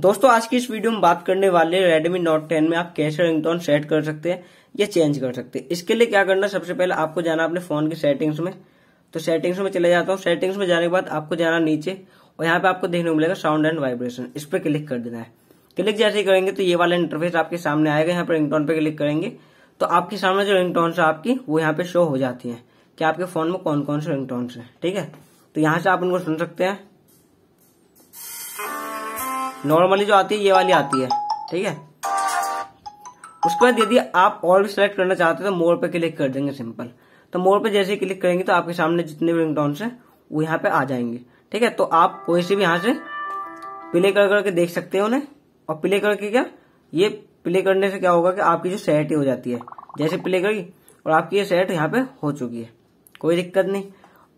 दोस्तों आज की इस वीडियो में बात करने वाले Redmi Note 10 में आप कैसे रिंगटोन सेट कर सकते हैं या चेंज कर सकते हैं इसके लिए क्या करना सबसे पहले आपको जाना अपने फोन की सेटिंग्स में तो सेटिंग्स में चले जाता हूँ सेटिंग्स में जाने के बाद आपको जाना नीचे और यहाँ पे आपको देखने को मिलेगा साउंड एंड वाइब्रेशन इस पर क्लिक कर देना है क्लिक जैसे ही करेंगे तो ये वाला इंटरफेस आपके सामने आएगा यहाँ पर रिंगटोन पे क्लिक करेंगे तो आपके सामने जो रिंगटोन है आपकी वो यहाँ पे शो हो जाती है कि आपके फोन में कौन कौन से रिंगटोन है ठीक है तो यहाँ से आप उनको सुन सकते हैं नॉर्मली जो आती है ये वाली आती है ठीक है उसके बाद यदि आप और भी सिलेक्ट करना चाहते हैं तो मोर पे क्लिक कर देंगे सिंपल तो मोर पे जैसे क्लिक करेंगे तो आपके सामने जितने भी रिंगटोन है वो यहाँ पे आ जाएंगे ठीक है तो आप कोई से भी यहाँ से प्ले कर करके देख सकते हो उन्हें और प्ले करके क्या ये प्ले करने से क्या होगा कि आपकी जो सेट हो जाती है जैसे प्ले करी और आपकी ये सेट यहाँ पे हो चुकी है कोई दिक्कत नहीं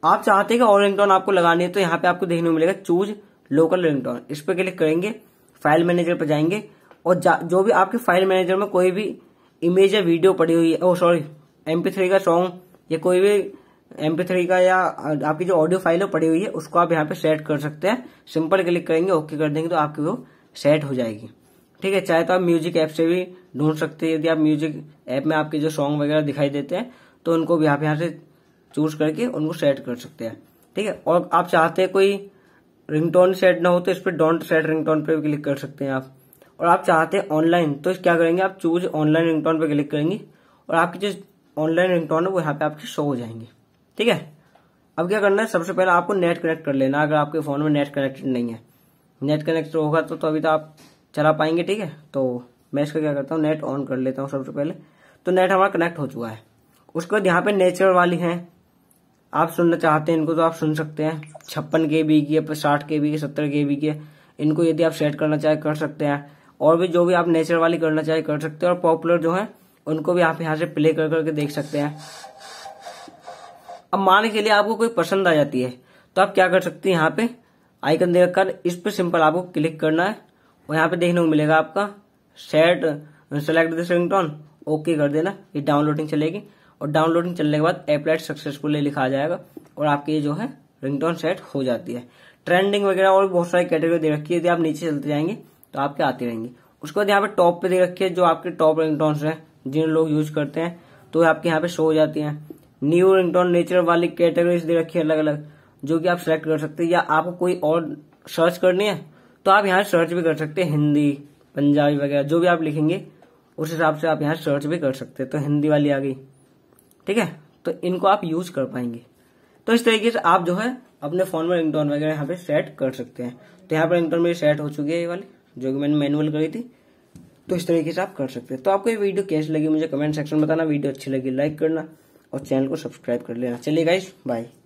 आप चाहते हैं कि और रिंगटोन आपको लगानी है तो यहाँ पे आपको देखने को मिलेगा चूज लोकल रिंगटोन इस पर क्लिक करेंगे फाइल मैनेजर पर जाएंगे और जा, जो भी आपके फाइल मैनेजर में कोई भी इमेज या वीडियो पड़ी हुई है ओ सॉरी एम का सॉन्ग या कोई भी एम का या आपकी जो ऑडियो फाइल पड़ी हुई है उसको आप यहाँ पे सेट कर सकते हैं सिंपल क्लिक करेंगे ओके कर देंगे तो आपकी वो सेट हो जाएगी ठीक है चाहे तो आप म्यूजिक ऐप से भी ढूंढ सकते हैं यदि आप म्यूजिक ऐप में आपके जो सॉन्ग वगैरह दिखाई देते हैं तो उनको भी आप यहाँ से चूज करके उनको सेट कर सकते हैं ठीक है और आप चाहते हैं कोई रिंगटोन सेट ना हो तो इस पर डोंट सेट रिंगटोन पे क्लिक कर सकते हैं आप और आप चाहते हैं ऑनलाइन तो क्या करेंगे आप चूज ऑनलाइन रिंगटोन पे क्लिक करेंगे और आपकी जो ऑनलाइन रिंगटोन है वो यहाँ पे आपके शो हो जाएंगे ठीक है अब क्या करना है सबसे पहले आपको नेट कनेक्ट कर लेना अगर आपके फ़ोन में नेट कनेक्टेड नहीं है नेट कनेक्ट तो होगा तो, तो अभी तो आप चला पाएंगे ठीक है तो मैं इसका क्या करता हूँ नेट ऑन कर लेता हूँ सबसे पहले तो नेट हमारा कनेक्ट हो चुका है उसके बाद यहाँ पे नेचर वाली है आप सुनना चाहते हैं इनको तो आप सुन सकते हैं छप्पन के बी की साठ के बी के सत्तर के बी के इनको यदि आप सेट करना चाहे कर सकते हैं और भी जो भी आप नेचर वाली करना चाहे कर सकते हैं और पॉपुलर जो है उनको भी आप यहाँ से प्ले कर करके देख सकते हैं अब मान के लिए आपको कोई पसंद आ जाती है तो आप क्या कर सकते हैं यहाँ पे आइकन देख कर इस पर सिंपल आपको क्लिक करना है और यहाँ पे देखने को मिलेगा आपका set select this ringtone okay कर देना ये डाउनलोडिंग चलेगी और डाउनलोडिंग चलने के बाद एप्लाइड सक्सेसफुली लिखा जाएगा और आपकी ये जो है रिंगटोन सेट हो जाती है ट्रेंडिंग वगैरह और बहुत सारी कैटेगरी दे रखी है यदि आप नीचे चलते जाएंगे तो आपके आती रहेंगी उसके बाद यहाँ पे टॉप पे दे रखी है जो आपके टॉप रिंगटोन है जिन लोग यूज करते हैं तो आपके यहाँ पे शो हो जाती है न्यू रिंगटोन नेचर वाली कैटेगरीज दे रखी है अलग अलग जो कि आप सेलेक्ट कर सकते हैं या आपको कोई और सर्च करनी है तो आप यहाँ सर्च भी कर सकते हैं हिंदी पंजाबी वगैरह जो भी आप लिखेंगे उस हिसाब से आप यहाँ सर्च भी कर सकते हैं तो हिंदी वाली आ गई ठीक है तो इनको आप यूज कर पाएंगे तो इस तरीके से आप जो है अपने फोन में रिंगटोन वगैरह यहाँ पे सेट कर सकते हैं तो यहाँ पर रिंगटोन मेरी सेट हो चुकी है ये वाली जो कि मैंने मैनुअल करी थी तो इस तरीके से आप कर सकते हैं तो आपको ये वीडियो कैसी लगी मुझे कमेंट सेक्शन में बताना वीडियो अच्छी लगी लाइक करना और चैनल को सब्सक्राइब कर लेना चलिए गाइस बाय